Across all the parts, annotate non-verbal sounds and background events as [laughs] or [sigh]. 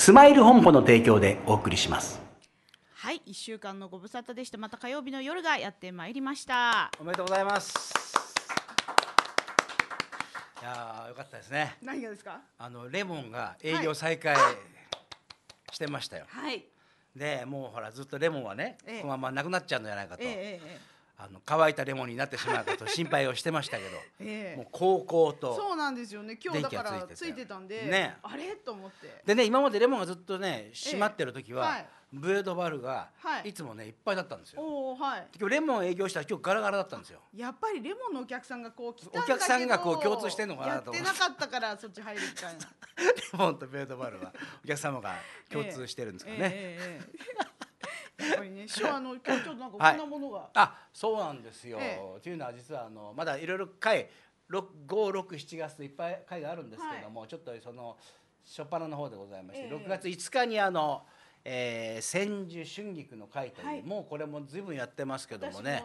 スマイル本舗の提供でお送りしますはい一週間のご無沙汰でしたまた火曜日の夜がやってまいりましたおめでとうございますいやよかったですね何がですかあのレモンが営業再開、はい、してましたよはいでもうほらずっとレモンはね、ええ、このままなくなっちゃうんじゃないかと、ええええあの乾いたレモンになってしまうかと心配をしてましたけど、[laughs] ええ、もう高校とそうなんですよね今日だからついてたんで、ね、あれと思ってでね今までレモンがずっとね閉まってる時は、ええはいブエドバルがいつもね、い、っぱいだったんですよ。はい、今日レモン営業したら今日ガラガラだったんですよ。やっぱりレモンのお客さんがこうお客さんがこう共通してんのかなと思って。やってなかったからそっち入るみたいな。レモンとブエドバルはお客様が共通してるんですかね。[laughs] えーえーえーや [laughs] っぱりね手話の結局なんかこんなものが、はい、あそうなんですよ、ええというのは実はあのまだいろいろ回567月といっぱい回があるんですけども、はい、ちょっとその初っ端の方でございまして、えー、6月5日にあのえー、千住春菊の会という、はい、もうこれもずいぶんやってますけどもね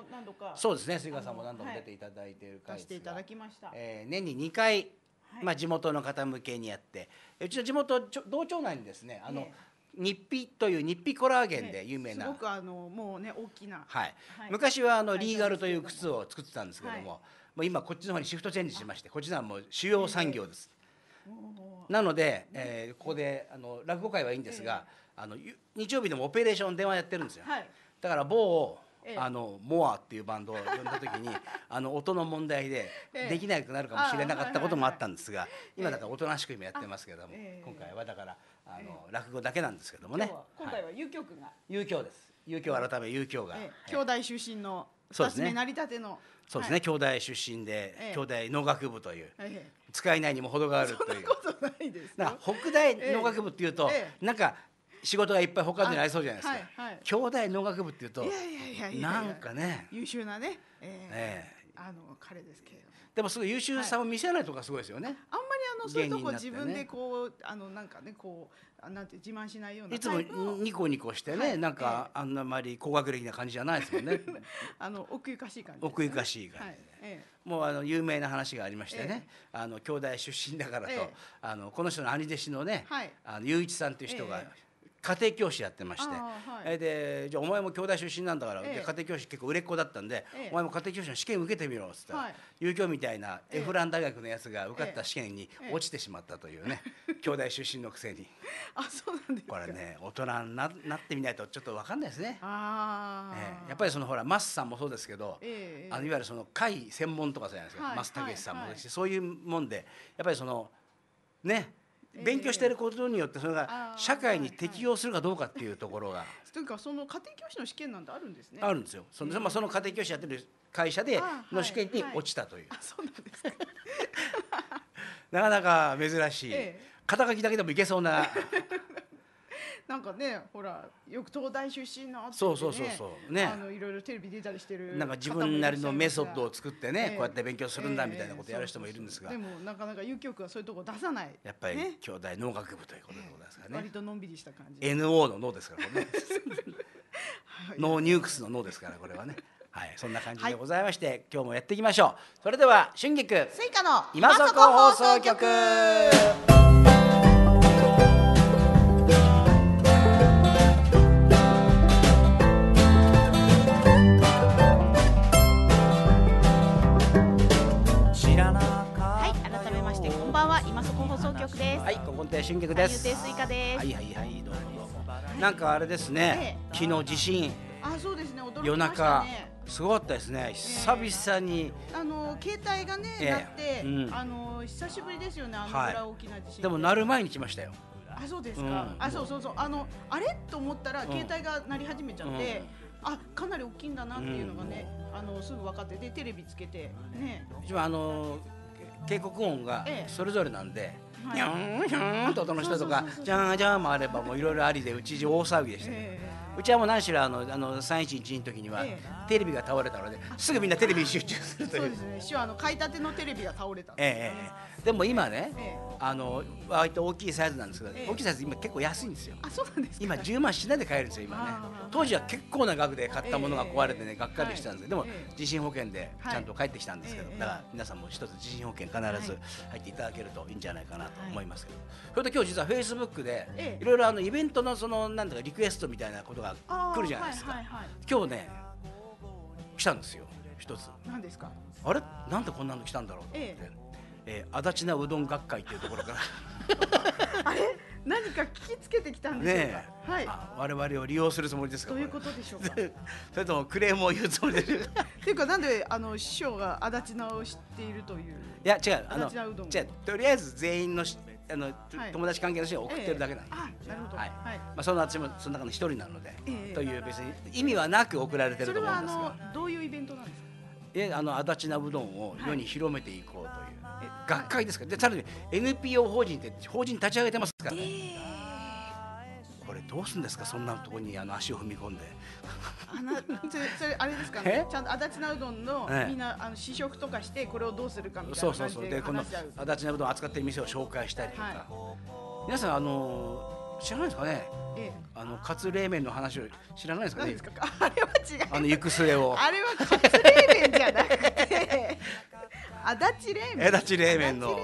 そうですね杉川さんも何度も出ていただいている会ですが、はい、えー、年に2回、まあ、地元の方向けにやってうちの地元ち同町内にですねあの、えー日比という日比コラーゲンで有名な、すごくあのもうね大きな、はい、はい、昔はあのリーガルという靴を作ってたんですけども、はい、もう今こっちの方にシフトチェンジしましてこっちのはもう主要産業です、えー、なので、えー、ここであの落語会はいいんですが、えー、あの日曜日でもオペレーション電話やってるんですよ、はい、だから某あのモアっていうバンドを呼んだ時に [laughs] あの音の問題でできなくなるかもしれなかったこともあったんですが今だからおとなしく今やってますけども今回はだからあの、落語だけなんですけどもね今回は遊興君が遊興、はい、です遊興改め遊興が、兄弟出身のそうですね成り立てのそうですね、兄弟出身で、兄弟農学部という、使いないにも程があるというそんなことないですな北大農学部っていうと、えなんか仕事がいっぱい他にありそうじゃないですか、はい兄弟農学部っていうとなんかね優秀なねええあの彼ですけれどでもすごい優秀さを見せないとかすごいですよね、あんまり。のそういうとこ自分でこう、ね、あのなんかねこうなんて自慢しないようないつもニコニコしてね、はい、なんか、あんまり高学歴な感じじゃないですもんね [laughs] あの奥ゆかしい感じ、ね、奥ゆかしい感じ、はいえ、もうあの有名な話がありましてね、あの兄弟出身だからと、あのこの人の兄弟子のね、はい、あの雄一さんという人が、家庭教師やってまして、えでじゃあお前も兄弟出身なんだから、家庭教師結構売れっ子だったんで、お前も家庭教師の試験受けてみろっつったら、遊興みたいなエフラン大学のやつが受かった試験に落ちてしまったというね、[laughs] 兄弟出身のくせにあそうなんですこれね大人になってみないとちょっと分かんないですね。あえやっぱりそのほらマスさんもそうですけど、あのいわゆるその会専門とかじゃないですか、はい、マスタケシさんもそういうもんでやっぱりそのね勉強していることによってそれが社会に適用するかどうかっていうところが、と [laughs] いうかその家庭教師の試験なんてあるんですねあるんですよその,、まあ、その家庭教師やってる会社での試験に落ちたという、そうなんですか [laughs] なかなか珍しい、肩書きだけでもいけそうななんかねほらよく東大出身の、ね、そうそうそうそうねあのいろいろテレビ出たりしてるなんか自分なりのメソッドを作ってね、えー、こうやって勉強するんだみたいなことやる人もいるんですが、えー、でもなかなか有局はそういうとこ出さないやっぱり、ね、兄弟農学部ということでございますからね、割とのんびりした感じ NO の脳ですからね [laughs] はい、ノーニュークスの脳ですからこれはねはい、そんな感じでございまして、はい、今日もやっていきましょう。それでは春菊、スイカの今そこ放送局。亭春菊です。はいはいはいどうもどうも。なんかあれですね、昨日地震。あそうですね夜中すごかったですね、久々に、あの携帯がね、えって、あの久しぶりですよね、あの大きな地震、でも、鳴る前に来ましたよ。あそうですか、あそうそうそう、あのあれと思ったら、携帯が鳴り始めちゃって、あかなり大きいんだなっていうのがね、あのすぐ分かって、で、テレビつけて、ね、一番、あの警告音がそれぞれなんで、にゃんにゃんと音の人とかじゃんじゃんもあればもういろいろありでうち大騒ぎでしたね、うちはもう何しろあのあの311の時にはテレビが倒れたのですぐみんなテレビに集中するというそうですね一応あの買いたてのテレビが倒れたえです、ええでも今ね、あの割と大きいサイズなんですけど、大きいサイズ今結構安いんですよ。あそうなんです今10万しないで買えるんですよ今ね。当時は結構な額で買ったものが壊れてね、がっかりしたんですけど、でも、地震保険でちゃんと返ってきたんですけど、だから皆さんも一つ地震保険必ず入っていただけるといいんじゃないかなと思いますけど、それと今日実はフェイスブックでいろいろあのイベントのそのなんだかリクエストみたいなことが来るじゃないですか。今日ね来たんですよ一つ。何ですか。あれなんでこんなの来たんだろうと思って。えー、足立なうどん学会というところから [laughs] あれ何か聞きつけてきたんでしょうか、はい、我々を利用するつもりですかということでしょうか [laughs] それともクレームを言うつもりでしか [laughs] っていうかなんであの師匠が足立なを知っているといういや違うあの違うとりあえず全員のあの、はい、友達関係の人に送ってるだけなんです、えー、なるほど、はい、はい、まあ、その私もその中の一人なので、えー、という別に意味はなく送られてると思うんですがそれはあのどういうイベントなんですかいやあの足立なうどんを世に広めていこうという、はい学会ですからでさらに NPO 法人って法人立ち上げてますからね、これどうすんですかそんなところにあの足を踏み込んであのそれあれですかねちゃんと足立なうどんのみんな、あの試食とかしてこれをどうするかみたいなそうそうそうでこの足立なうどん扱ってる店を紹介したりとか、はい、皆さんあの知らないですかね、ええ、あのカツ冷麺の話を知らないですかねあれは違うあの行く末をあれはカツ冷麺じゃなくて [laughs] 足立冷麺。足立冷麺の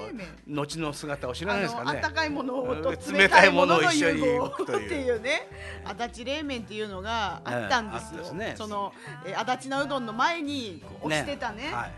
後の姿を知らないですかね。温かいものと冷たいものを一緒に置くというね。足立冷麺っていうのがあったんですよ。ね、その足立なうどんの前に落ちてたね、ねはいはい、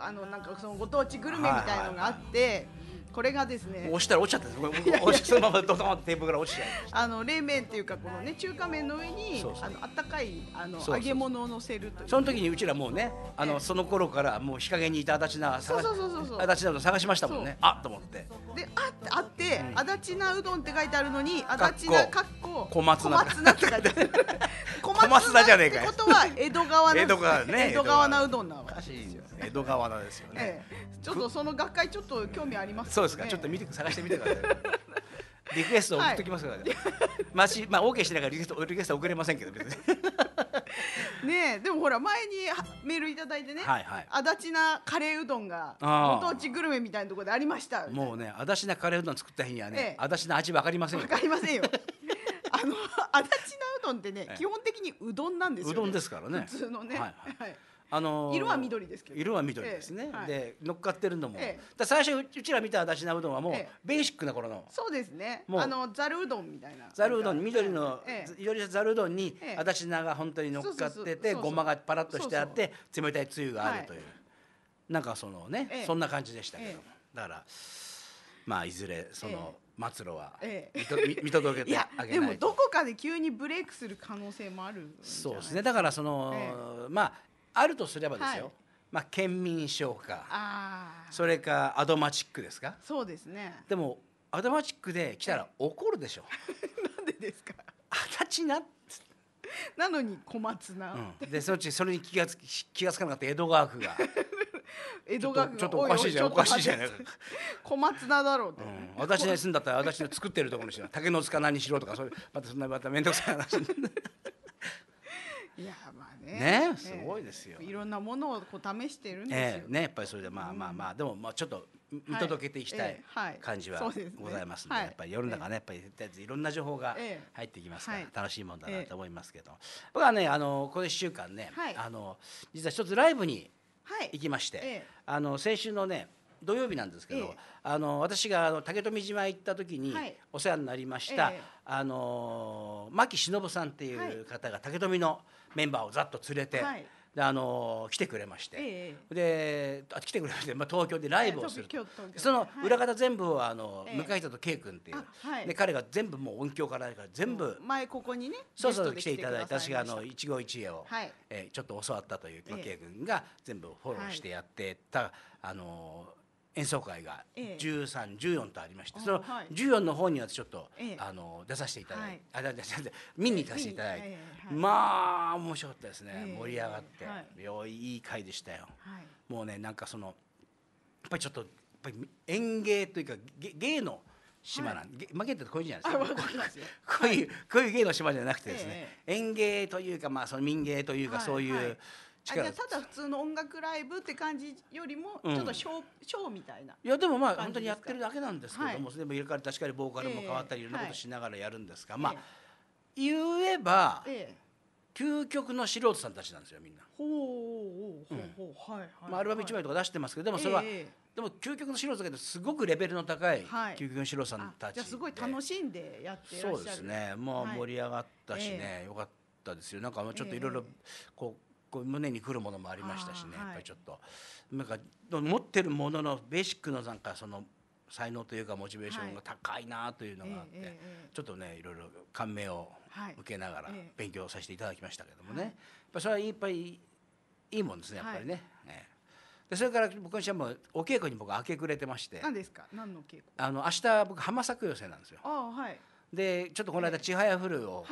あのなんかそのご当地グルメみたいのがあって。はいはいはいこれがですね押したら落ちちゃったんですそのままドドンってテーブルから落ちちゃあの冷麺っていうかこのね中華麺の上にあの温かいあの揚げ物を乗せるというその時にうちらもうねあのその頃からもう日陰にいた足立なそうそうそうそう足立なうどん探しましたもんねあっと思ってであってあって、足立なうどんって書いてあるのに足立なかっこ小松菜って書いてある [laughs] 小松菜じゃねえかってことは江戸川な江戸川ね [laughs] 江戸川なうどんなわけですよ江戸川なですよね、ちょっとその学会ちょっと興味あります、ね、そうですかちょっと見て探してみてくださいリクエスト送っときますからね、ましまあ OK してないからリクエストリクエスト送れませんけど別にねでもほら前にメール頂いてね、はいはい、足立なカレーうどんがご当地グルメみたいなところでありましたもうね足立なカレーうどん作った日にはね、足立な味わかりませんよわかりませんよあの [laughs] 足立なうどんってね、基本的にうどんなんですよ、うどんですからね普通のねはいあのー色は緑ですけど色は緑ですね、えはいで乗っかってるのも、えだ最初うちら見ただしなうどんはもう、えベーシックな頃のそうですねもうあのざるうどんみたいなざるうどん緑のえ緑のざるうどんにあだしなが本当に乗っかっててごまがパラッとしてあって冷たいつゆがあるという、なんかそのね、えそんな感じでしたけども、だからまあいずれその末路はええ見と見届けてあげないと。でもどこかで急にブレイクする可能性もあるんそうですねだからその、えまああるとすればですよ、はい、まあ、県民賞かそれかアドマチックですかそうですねでもアドマチックで来たら怒るでしょ [laughs] なんでですか二十歳ななのに小松菜、うん、でそのうちそれに気がつ気がつかなかった江戸川区が [laughs] 江戸川区ちょっとおかしいじゃんおかしいじゃない小松菜だろうと、うん、私に住んだったら私の作ってるところにしろ竹の塚何にしろとかそういうまたそんなまた面倒くさい話 [laughs] いやまあねすごいですよ、いろんなものをこう試してるんですねやっぱりそれでまあまあまあ、でもまあちょっと見届けていきたい感じはございますので、やっぱり世の中ねやっぱりいろんな情報が入ってきますから、楽しいもんだなと思いますけど、僕はねあのこの1週間ね、あの実は一つライブに行きまして、あの先週のね土曜日なんですけど、あの私があの竹富島行った時にお世話になりました、あの牧忍さんっていう方が竹富の、メンバーをざっと連れて、はい、あの来てくれまして、えー、で来てくれまして、まあ、東京でライブをする、えー、その裏方全部はあの、えー、向井と圭君っていう、はい、で彼が全部もう音響から全部前ここにねそうそう来ていただいた私があの一期一会を、はい、えー、ちょっと教わったという圭君が全部フォローしてやってた、あのー演奏会が13、14とありまして、その14の方にはちょっと、あの出させていただいて、あ出させて見に行かせていただいて、まあ面白かったですね、盛り上がって、よいいい会でしたよ、もうねなんかそのやっぱりちょっとやっぱり演芸というか芸の島なんで、はい、ってこういうじゃないですか。[laughs] こういう、こういう芸の島じゃなくてですね、園芸というか、まあ、その民芸というか、そういう。ただ普通の音楽ライブって感じよりもちょっとショー,、ショーみたいないやでもまあ本当にやってるだけなんですけども、はい、でも入れ替わり確かにボーカルも変わったりいろんなことしながらやるんですが、まあ、言えば、究極の素人さんたちなんですよみんな。ほうほうほうほう、はいまあアルバム一枚とか出してますけどでもそれは、でも究極の素人だけどすごくレベルの高い究極の素人さんたち、すごい楽しんでやってそうですね。もう盛り上がったしね、よかったですよ。なんかちょっといろいろこうこう胸にくるものもありましたしねやっぱりちょっと、はい、なんか持ってるもののベーシックのなんかその才能というかモチベーションが高いなというのがあって、はい、ちょっとねいろいろ感銘を受けながら勉強させていただきましたけどもね、はい、やっぱそれはいっぱいいいもんですねやっぱりね。はいねでそれから僕の師匠もお稽古に僕明け暮れてまして何ですか何の稽古あの明日僕浜作寄せなんですよあ、はい、でちょっとこの間「ちはやふる」を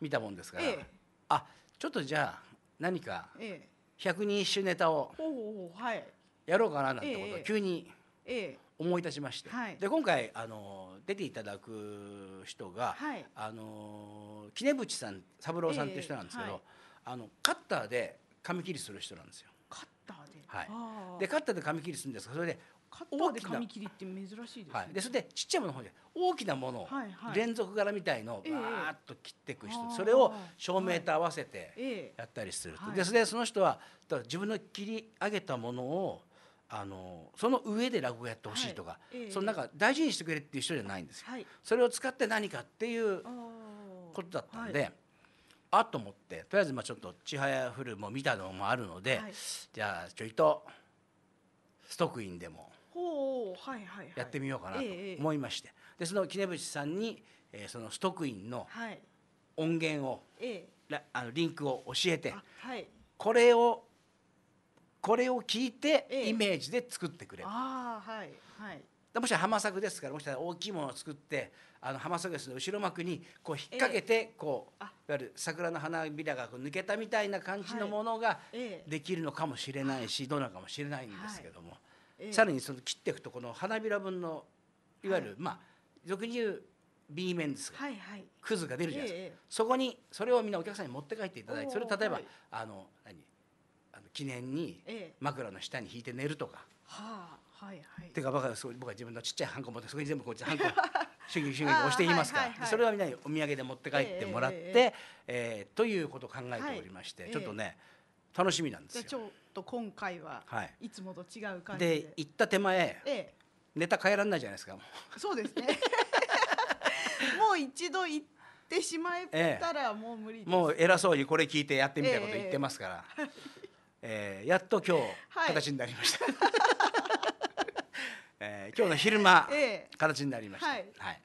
見たもんですから、ええ、あちょっとじゃあ何か百人一首ネタをやろうかななんてことを急に思い出しまして、はい、で今回あの出ていただく人が、はい、あの杵渕さん三郎さんっていう人なんですけど、あのカッターで髪切りする人なんですよ。カッターで、はい、でカッターで髪切りするんですがそれでカッターで紙切りって珍しいですね、はい、でそれでちっちゃいものほうで大きなものを連続柄みたいのをバーッと切っていく人、それを照明と合わせてやったりすると、でそれでその人は自分の切り上げたものをあのその上で落語やってほしいとか、そのなんか大事にしてくれっていう人じゃないんですよ、それを使って何かっていうことだったんで。あと思ってとりあえずまあちょっと「ちはやふる」も見たのもあるので、じゃあちょいとストックインでもやってみようかなと思いまして、でその杵渕さんに、えそのストックインの音源を、あのリンクを教えて、これをこれを聞いてイメージで作ってくれる。あはいはいもし浜作ですからもし大きいものを作ってあの浜作ですの後ろ幕にこう引っ掛けてこう、いわゆる桜の花びらがこう抜けたみたいな感じのものができるのかもしれないし、どうなのかもしれないんですけども、さらにその切っていくとこの花びら分のいわゆる、まあ俗に言う B 面ですが、はいはい、クズが出るじゃないですか、そこにそれをみんなお客さんに持って帰っていただいてそれ例えば、あの何あの記念に枕の下に引いて寝るとか。はあはいはい、てか僕は僕は自分のちっちゃいハンコ持ってそこに全部こうっちハンコシュギシ押していますから、それはみんなにお土産で持って帰ってもらって、ええということを考えておりまして、ちょっとね、楽しみなんですよ。じちょっと今回は、はい、いつもと違う感じで。で行った手前、ええ、ネタ変えられないじゃないですか。そうですね。[laughs] もう一度行ってしまえたらもう無理、ええ、もう偉そうにこれ聞いてやってみたいこと言ってますから、えええー、やっと今日、はい、形になりました、[laughs] えー、今日の昼間、ええ、形になりました、はい、はい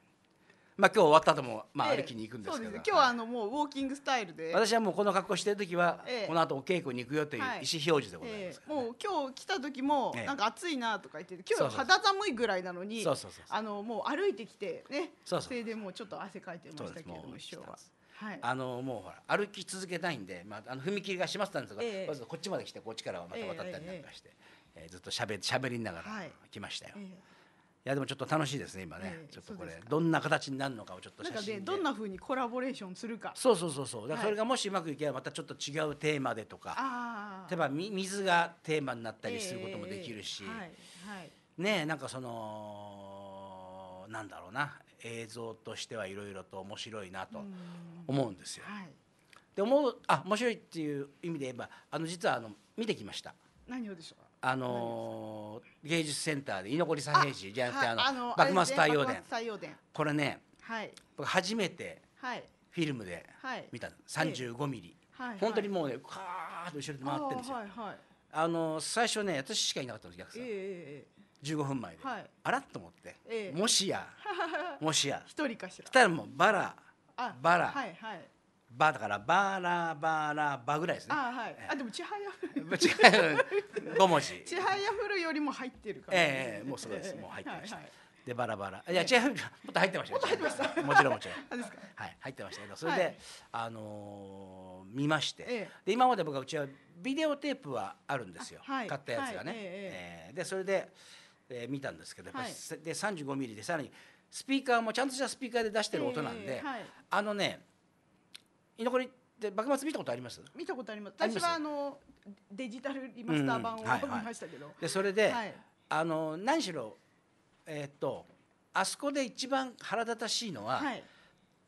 まあ、今日終わった後も、まあ、歩きに行くんですけど、今日はあのもうウォーキングスタイルで私はもうこの格好してる時は、この後お稽古に行くよという意思表示でございます、もう今日来た時も、なんか暑いなとか言って今日肌寒いぐらいなのにあのもう歩いてきてねそれでもうちょっと汗かいてましたけども師匠は。はい、あのもうほら歩き続けたいんで、まあ、あの踏切が閉まってたんですが、えー、こっちまで来てこっちからはまた渡ったりなんかして、えー、ずっとしゃべしゃべりながら来ましたよ。えーえーいやでもちょっと楽しいですね今ね、えー、ちょっとこれどんな形になるのかをちょっと写真でなんか、ね、どんなふうにコラボレーションするかそうそうそうそうだからそれがもしうまくいけばまたちょっと違うテーマでとか、はい、例えば水がテーマになったりすることもできるし、えー、はい、はい、ねなんかそのなんだろうな映像としてはいろいろと面白いなと思うんですよ。はい、で思うあ面白いっていう意味で言えばあの実はあの見てきました。何をでしょうあのー芸術センターで居残り三平次じゃなくてあの幕末太陽殿これね、はい、僕初めてフィルムで見たの、35ミリ、はい、本当にもうねカーッと後ろで回ってるんですよ。あの最初ね私しかいなかったんです逆さん、えー、15分前で、はい、あらと思って、えー、もしや [laughs] もしや一人かしらしたらもうバラバラ、はいはい、バだからバラバラバぐらいですね。あはい。あでもちはやふる。ち [laughs] 五文字。ちはやふるよりも入ってるから、ええもうそうです。もう入ってました。でバラバラ。いやちはやふるもっと入ってました。もっと入ってました。もちろんもちろん。[laughs] はい入ってましたけどそれで、あの見まして、で今まで僕はうちはビデオテープはあるんですよ。買ったやつがね。ええでそれで、えー、見たんですけど、はい、で35ミリでさらにスピーカーもちゃんとしたスピーカーで出してる音なんで、あのね。居残りで幕末見たことあります見たことあります私はあのデジタルリマスター版を見ましたけど、でそれで、はい、あの何しろえー、っとあそこで一番腹立たしいのは、はい、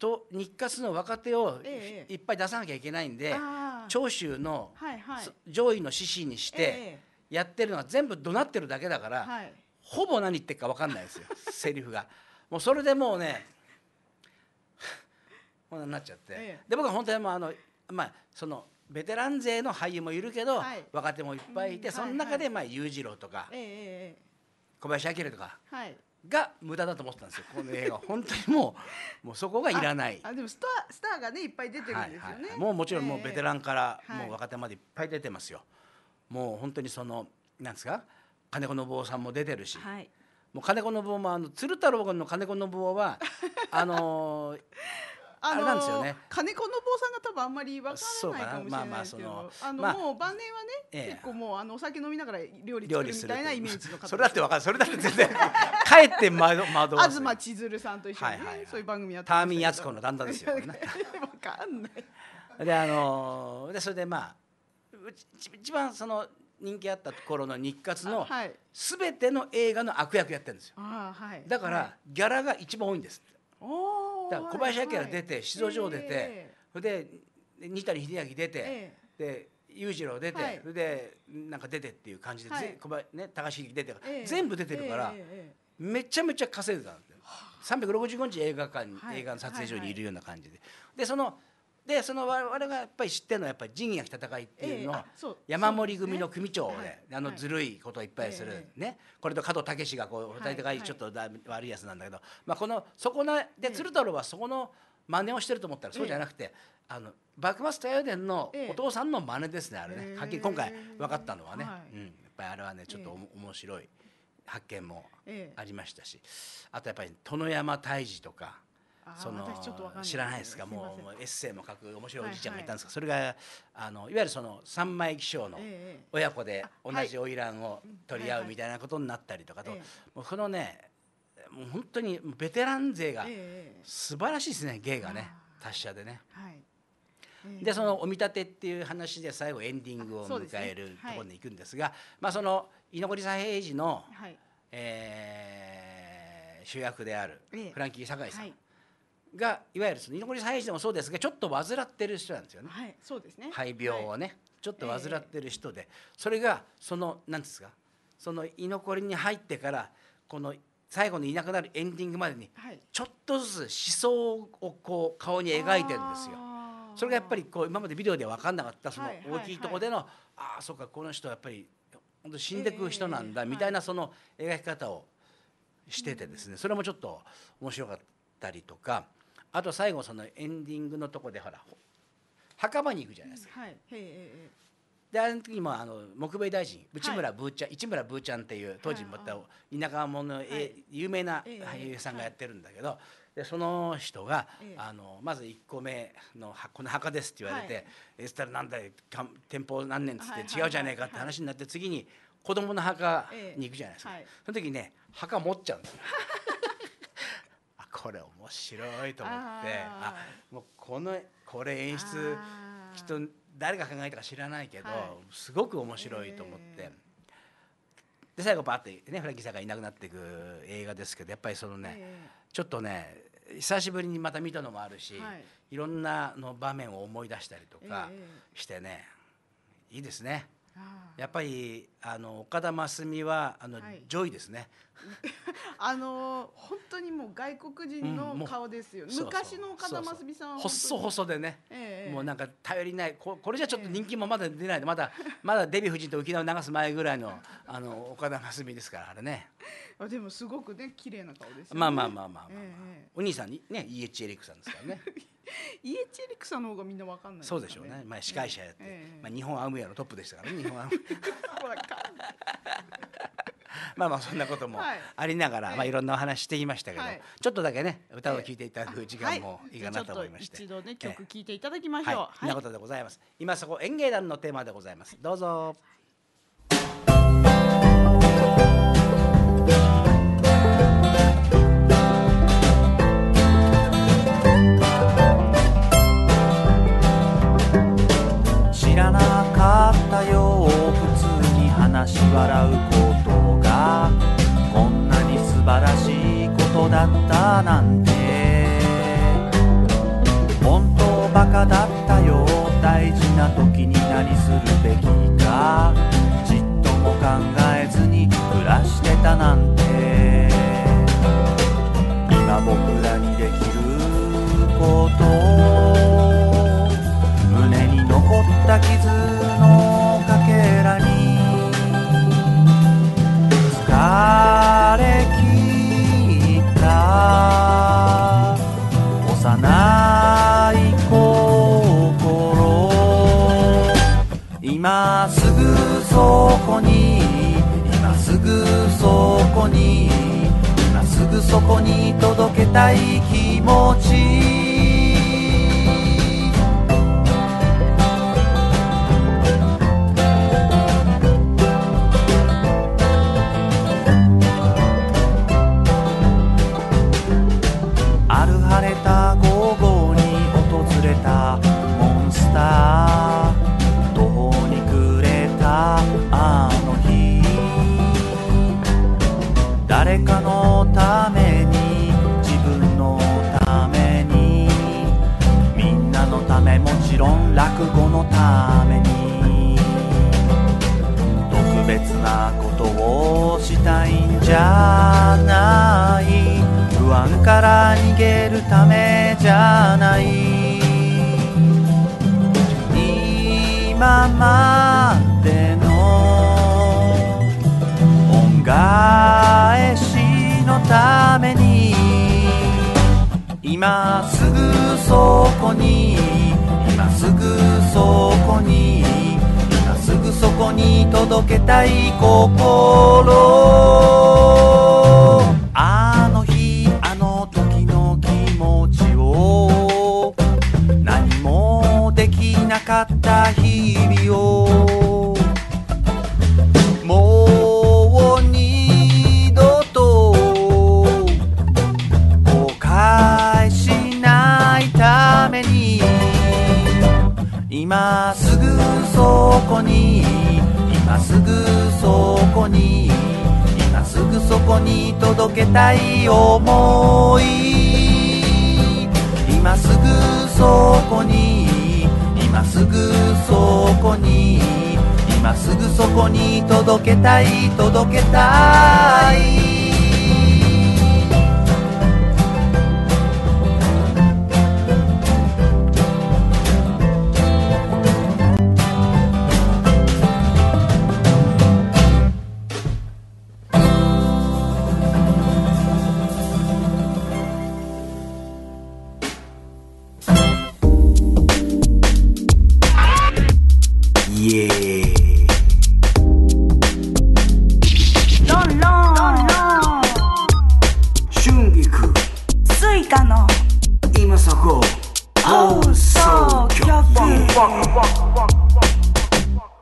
と日活の若手をいっぱい出さなきゃいけないんで、長州の、はいはい、上位の獅子にして、やってるのは全部怒鳴ってるだけだから、はい、ほぼ何言ってるか分かんないですよセリフが。もうそれでもうねこんななっちゃって、ええ、で僕は本当にもあの、まあ、そのベテラン勢の俳優もいるけど、はい、若手もいっぱいいて、うん、その中で、まあ、裕次郎とか、え、小林明とか。はいが無駄だと思ってたんですよ。この映画本当にもう [laughs] もうそこがいらない。あでもスタースターがねいっぱい出てるんですよね。はいはい、もうもちろんもうベテランから、もう若手までいっぱい出てますよ。もう本当にそのなんですか金子信夫さんも出てるし、はい、もう金子信夫もあの鶴太郎君の金子信夫はあのあれなんですよね。金子の坊さんが多分あんまりわからないかもしれないですけど、まあまああの、まあ、もう晩年はね、え結構もうあのお酒飲みながら料理作るみたいなイメージの方。それだってわかる。それだって全然帰って窓窓。東千鶴さんと一緒に、ねはいはいはい、そういう番組やってターミンやつこの旦那ですよ。[laughs] わかんない。であのでそれでまあ一番その人気あった頃の日活のすべての映画の悪役やってるんですよ、はい、だからギャラが一番多いんですおだから小林明出て静岡城出て、それで二谷秀明出て、で裕次郎出て、それでなんか出てっていう感じで、小林ね高橋出て、全部出てるから、めちゃめちゃ稼いでたんで365日映画館、映画の撮影所にいるような感じで、でそのでその我々がやっぱり知ってるのはやっぱり仁義なき戦いっていうのは山盛り組の組長であのずるいことをいっぱいするねこれと加藤武がこう戦いちょっと悪いやつなんだけどまあこのそこなで鶴太郎はそこの真似をしてると思ったらそうじゃなくてあの幕末太陽伝のお父さんの真似ですねあれねはっきり今回分かったのはねうんやっぱりあれはねちょっと面白い発見もありましたしあとやっぱり殿山泰治とか。その知らないですかもうエッセイも書く面白いおじいちゃんがいたんですが、それがあのいわゆるその三枚気象の親子で同じ花魁を取り合うみたいなことになったりとかと、もうこのねもう本当にベテラン勢が素晴らしいですね芸がね達者でね。でその「お見立て」っていう話で最後エンディングを迎えるところに行くんですがまあその居残り左平次のえ主役であるフランキー酒井さんがいわゆるその居残り配信もそうですがちょっと患ってる人なんですよね。はい、そうですね。肺病をね、はい、ちょっと患ってる人で、えー、それがその何ですか、その居残りに入ってからこの最後のいなくなるエンディングまでに、ちょっとずつ思想をこう顔に描いてるんですよ。それがやっぱりこう今までビデオでは分かんなかったその大きいとこでの、ああそうかこの人はやっぱり本当死んでく人なんだみたいなその描き方をしててですね、それもちょっと面白かったりとかあと最後そのエンディングのとこでほら墓場に行くじゃないですか。はいであの時もあの木米大臣内村ブーちゃん、市村ブーちゃんっていう当時また田舎者の、は有名な俳優さんがやってるんだけど、でその人が、あのまず1個目の「この墓です」って言われて「はい、したらなんだ天保何年」っつって違うじゃねえかって話になって次に子供の墓に行くじゃないですか、その時ね墓持っちゃうんですよ。[laughs] これ面白いと思ってあもうこのこれ演出きっと誰が考えたか知らないけど、はい、すごく面白いと思って。で最後バーってねフラキーさんがいなくなっていく映画ですけどやっぱりそのね、ちょっとね久しぶりにまた見たのもあるし、はい、いろんなの場面を思い出したりとかしてね、いいですね。やっぱりあの岡田真澄はあの、はい、ジョですね。[laughs] あの本当にもう外国人の顔ですよ。うん、昔の岡田真澄さんは細細でね、ええ、もうなんか頼りないここれじゃちょっと人気もまだ出ないで、まだまだデヴィ夫人と沖縄を流す前ぐらいのあの岡田真澄ですからあれね。あでもすごくね綺麗な顔ですよねまあまあまあまあまあ、まあええお兄さんにねイエチエリックさんですからね [laughs] イエチエリックさんの方がみんなわかんないでそうでしょうね、まあ、司会者やって、ええまあ、日本アムウェアのトップでしたからね日本アムウェアまあまあそんなこともありながら、い、まあいろんなお話していましたけど、はいちょっとだけね歌を聞いていただく時間もいいかなと思いまして、じゃちょっと一度ね曲聞いていただきましょう、はい、そんなことでございます今そこ演芸団のテーマでございますどうぞ。し笑うことがこんなに素晴らしいことだったなんて本当バカだったよ大事な時に何するべきかじっとも考えずに暮らしてたなんてすぐそこに今すぐそこに今すぐそこに届けたい心こに届けたい思い今すぐそこに今すぐそこに今すぐそこに届けたい届けたい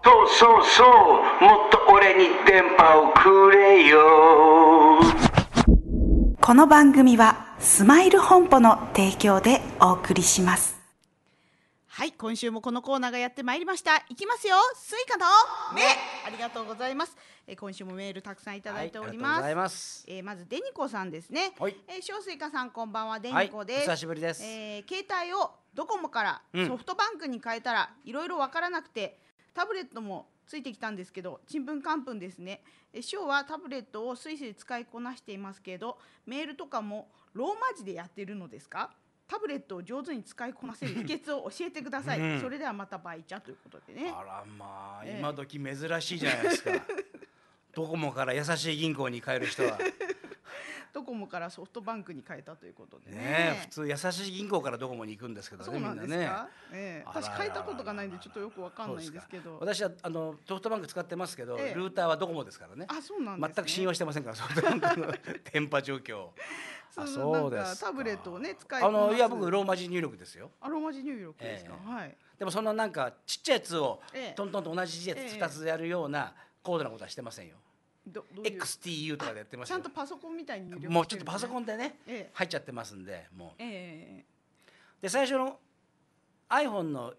そうそうそうもっと俺に電波をくれよこの番組はスマイル本舗の提供でお送りしますはい今週もこのコーナーがやってまいりましたいきますよスイカの目ありがとうございますえ今週もメールたくさんいただいております。はい、まえー、まずデニコさんですね。はい、えー、イカさんこんばんはデニコです。はい、久しぶりです。えー、携帯をドコモからソフトバンクに変えたらいろいろわからなくて。タブレットもついてきたんですけどちんぷんかんぷんですね師はタブレットをスイスで使いこなしていますけどメールとかもローマ字でやっているのですかタブレットを上手に使いこなせる [laughs] 秘訣を教えてください、うん、それではまたバイチャということでねあらまあ、えー、今時珍しいじゃないですか [laughs] ドコモから優しい銀行に変える人はドコモからソフトバンクに変えたということでね、ね、普通優しい銀行からドコモに行くんですけどねそうなんですか、ね、えー、私変えたことがないんでちょっとよくわかんないんですけど私はあのソフトバンク使ってますけど、えー、ルーターはドコモですからねあそうなん、ね、全く信用してませんからソフトバンクの電 [laughs] 波状況あそうですタブレットをね使いあのいや僕ローマ字入力ですよあローマ字入力ですか、えー、はいでもそのなんかちっちゃいやつをトントンと同じやつ2つやるような高度なことはしてませんよ、えーどどうう XTU とかでやってますちゃんとパソコンみたいに、ね、もうちょっとパソコンでね、ええ、入っちゃってますんでもう、ええ、で最初の iPhone の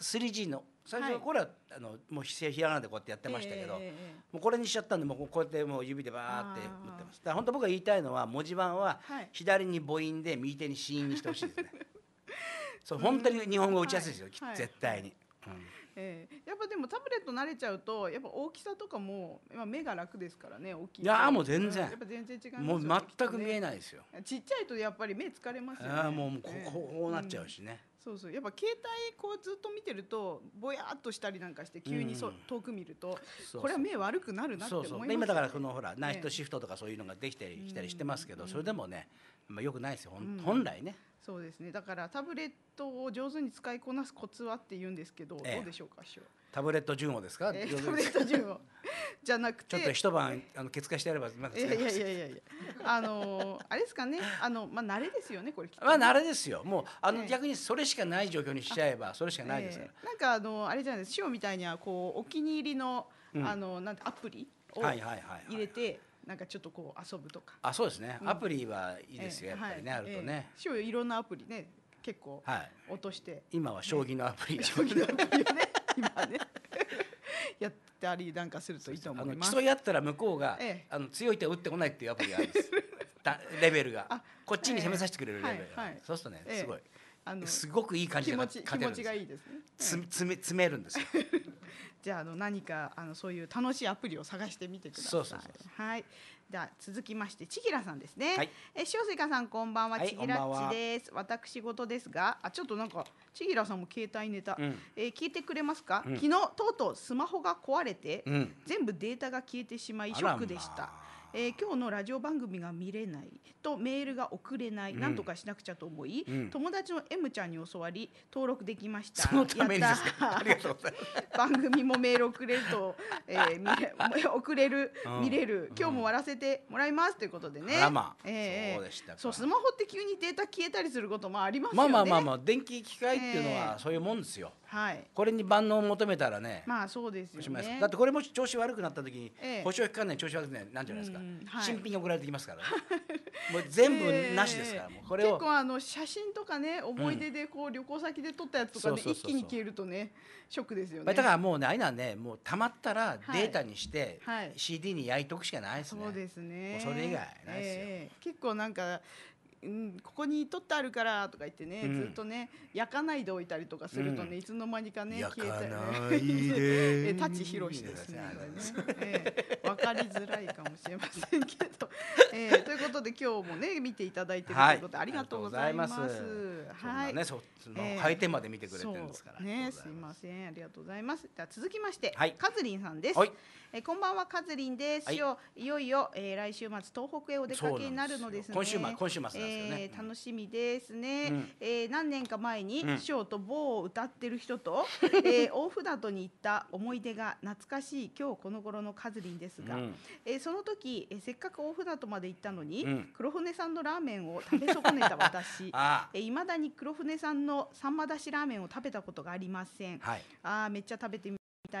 3G の最初はこれは、はい、あのもうひらがなでこうやってやってましたけど、えもうこれにしちゃったんでもうこうやってもう指でバーって打ってますだから本当僕が言いたいのは文字盤は左に母音で右手に子音にしてほしいですね、はい、そう本当に日本語打ちやすいですよ、はい、絶対に、うんえー、やっぱでもタブレット慣れちゃうとやっぱ大きさとかも、今目が楽ですからね大きいいやもう全然、やっぱ全然違いもう全く見えないですよ、ちっちゃいとやっぱり目疲れますよねあもうここうなっちゃうしね、うん、そうそうやっぱ携帯こうずっと見てるとぼやっとしたりなんかして急にそ、うん、遠く見るとこれは目悪くなるなって思います、ね、そうそう今だからこのほらナイトシフトとかそういうのができたりきたりしてますけど、それでもね、まあ、よくないですよ、本来ね、そうですねだからタブレットを上手に使いこなすコツはって言うんですけど、ええ、どうでしょうか師匠タブレット順をですか、ええ、タブレット順をじゃなくて [laughs] ちょっと一晩あのケツ化してやればまだいやいやいやいやあのあれですかねあのまあ慣れですよねこれまあ慣れですよもうあの、逆にそれしかない状況にしちゃえばそれしかないですから、なんかあのあれじゃないです師匠みたいにはこうお気に入りの、うん、あのなんてアプリを入れて、はいはいはいはいなんかちょっとこう遊ぶとかあそうですね、アプリはいいですよ、やっぱりね、あるとね、えー、いろんなアプリね結構落として、今は将棋のアプリ、[laughs] 将棋のアプリね [laughs] 今ね [laughs] やったりなんかするといいと思います競い合ったら向こうが、あの強い手を打ってこないっていうアプリがあるんですレベルがこっちに攻めさせてくれるレベルはい。そうするとねすごい。あのすごくいい感じで気持ちがいいですね。つ詰め詰めるんですよ。じゃああの何かあのそういう楽しいアプリを探してみてください。はい。じゃ続きましてちぎらさんですね。はい、え塩水かさんこんばんはちぎらっちです。はい、私事ですがあちょっとなんかちぎらさんも携帯ネタ、うん、えー、聞いてくれますか。うん、昨日とうとうスマホが壊れて、うん、全部データが消えてしまいショックでした。えー、今日のラジオ番組が見れないとメールが送れない、うん、なとかしなくちゃと思い、うん、友達の M ちゃんに教わり登録できましたそのためにですか番組もメール送れると、えー、見れ送れる、うん、見れる今日も終わらせてもらいますということでね、うまあ、えー、そうでしたそうスマホって急にデータ消えたりすることもありますよねまあまあまあまあ電気機械っていうのはそういうもんですよ、えーはい、これに万能を求めたらねまあそうですよねだってこれもし調子悪くなった時に、ええ、保証期間内調子悪くないなんじゃないですか、はい、新品が送られてきますから、ね、もう全部 [laughs] なしですから、えー、これを結構あの写真とかね思い出でこう、旅行先で撮ったやつとかね一気に消えるとねショックですよねだからもうねあいなね、もうたまったらデータにして、はい、CD に焼いとくしかないですね、そうですねそれ以外ないですよ、えー、結構なんかうん、ここに取ってあるからとか言ってね、うん、ずっとね焼かないでおいたりとかするとね、うん、いつの間にかね消えたりね舘ひろしですねあれね、えー、分かりづらいかもしれませんけど、えー、ということで今日もね見ていただいてるということで、はい、ありがとうございます。はいねその回転まで見てくれてるんですから、えー、ねすいませんありがとうございますじゃ続きまして、はい、カズリンさんです。えー、こんばんはカズリンです、はい、いよいよ、えー、来週末東北へお出かけになるのですね。今週末今週末え楽しみですね、うん、えー、何年か前に「師匠と某」を歌ってる人と、うん、えー、大船渡に行った思い出が懐かしい今日この頃のカズリンですが、うん、えー、その時、えせっかく大船渡まで行ったのに、黒船さんのラーメンを食べ損ねた私いま [laughs] えー、だに黒船さんのさんまだしラーメンを食べたことがありません、はい、あめっちゃ食べてみ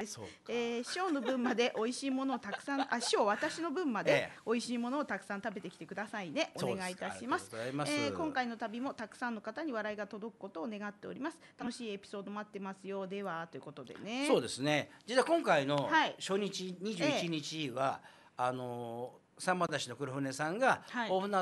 そうえー、師匠の分まで美味しいものをたくさんあ師匠私の分まで美味しいものをたくさん食べてきてくださいね、ええ、お願いいたしますまえー、今回の旅もたくさんの方に笑いが届くことを願っております楽しいエピソード待ってますよではということでねそうですね実は今回の初日21日は、え、あのさんまだしの黒船さんが、大船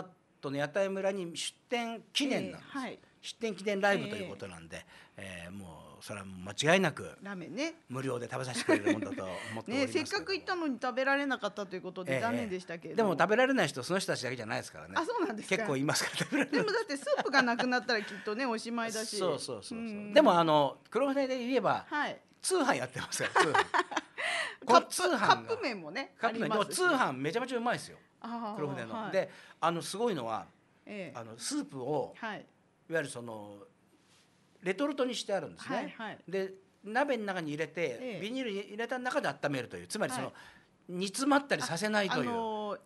渡の屋台村に出店記念なんです、はい、出店記念ライブということなんで、えー、もうそれは間違いなくラーメンね無料で食べさせてくれるもんだと思って [laughs] ね、せっかく行ったのに食べられなかったということで残念でしたけど、ええ、でも食べられない人その人たちだけじゃないですからねあそうなんですか結構いますから食べられでもだってスープがなくなったらきっとねおしまいだしそうそうそうそう、うでもあの黒船で言えば、はい、通販やってますから通販 [laughs] カップ麺もねカップ麺でも通販めちゃめちゃうまいですよ黒船の、はい、であのすごいのは、ええ、あのスープを、はい、いわゆるそのレトルトにしてあるんですね。はいはい、で鍋の中に入れて、ええ、ビニールに入れた中で温めるというつまりその、はい、煮詰まったりさせないという。あのー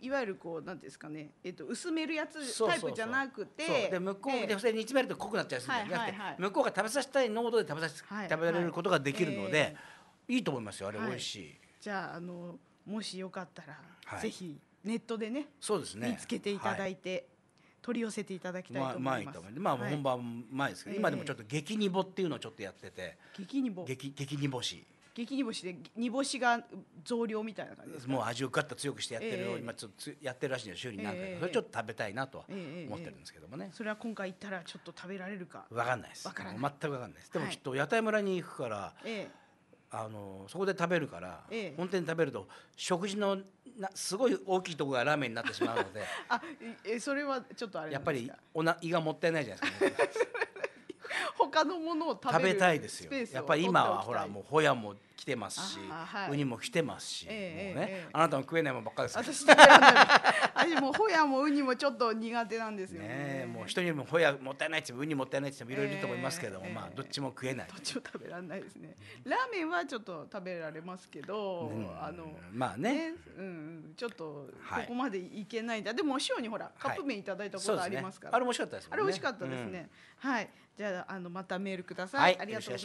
いわゆるこうなんですかね、えっと薄めるやつタイプじゃなくて、で向こうでそれ煮詰めると濃くなっちゃうし、はいはいはい、向こうが食べさせたい濃度で食べさせ、はい、食べられることができるので、いえー、いいと思いますよあれ美味しい。はい、じゃああのもしよかったら、はい、ぜひネットでね、そうですね見つけていただいて、取り寄せていただきたいと思います。まあ、まあ、本番前ですけど、はい、今でもちょっと激煮ぼっていうのをちょっとやってて。激煮ぼ。激激煮干し。激煮干しで煮干しが増量みたいな感じですもう味をかった強くしてやってるを今ちょっとやってるらしいの、で週に何回か、えー、それちょっと食べたいなとは思ってるんですけどもね、えーえー、それは今回行ったらちょっと食べられるかわかんないです全くわかんないですでもきっと屋台村に行くから、あのそこで食べるから、本店で食べると食事のなすごい大きいところがラーメンになってしまうので [laughs] あえそれはちょっとあれやっぱりおな胃がもったいないじゃないですか、[laughs] 他のものを食べたいですよやっぱり今はほらもうホヤも来てますし、はい、ウニも来てますし、えー、もうね、えー、あなたも食えないもんばっかりです私私もホヤもウニもちょっと苦手なんですよね、ね、もう人にもホヤもったいないってウニもったいないっていろいろいると思いますけども、えー、まあどっちも食えないどっちも食べられないですねラーメンはちょっと食べられますけど、うん、あのまあね、ね、うん、ちょっとここまでいけないんだ、はい、でもお塩にほらカップ麺いただいたことありますから、はいね、あれ美味しかったですあれ美味しかったですね、うん、はいじゃあのまたメールください、ありがとうご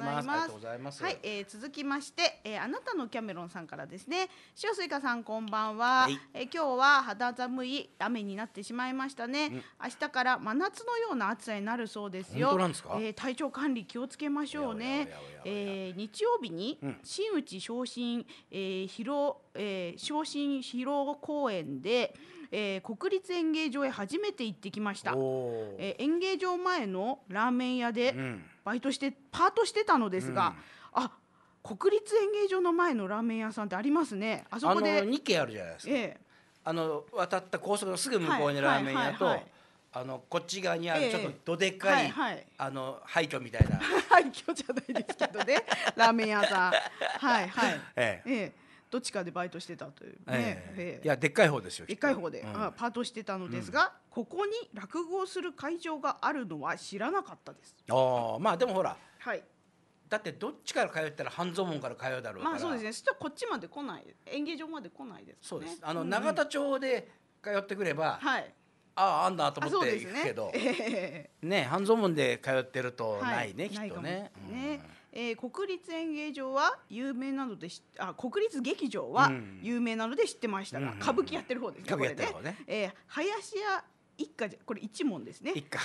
ざいますはい、えー、続きまして、えー、あなたのキャメロンさんからですね塩水花さんこんばんは、はい、えー、今日は肌寒い雨になってしまいましたね、うん、明日から真夏のような暑さになるそうですよ本えー、体調管理気をつけましょうね日曜日に新内昇進、えー、広、えー、昇進披露公演で、えー、国立演芸場へ初めて行ってきました、えー、演芸場前のラーメン屋でバイトして、うん、パートしてたのですが、うん、あ国立演芸場の前のラーメン屋さんってありますねあそこで2軒あるじゃないですか、ええ、あの渡った高速のすぐ向こうにラーメン屋と、あのこっち側にあるちょっとどでかい、ええはいはい、あの廃墟みたいな [laughs] 廃墟じゃないですけどねラーメン屋さんはいはい、え [laughs] ええ、えどっちかでバイトしてたというね、いやでっかい方ですよでっかい方で、うん、パートしてたのですが、うん、ここに落語をする会場があるのは知らなかったですああまあでもほら、はい、だってどっちから通ったら半蔵門から通うだろうまあそうですねそしたらこっちまで来ない演芸場まで来ないです、ね、そうですあの、永田町で通ってくれば、はい、あああんだと思って行くけどねえー、ね半蔵門で通ってるとないね、はい、きっとね。ね、うん、えー、国立演芸場は有名なのでしあ国立劇場は有名なので知ってましたが、うん、歌舞伎やってる方ですね。歌舞伎やってる方ね。ねえー、林家一家じゃこれ一門ですね。一家。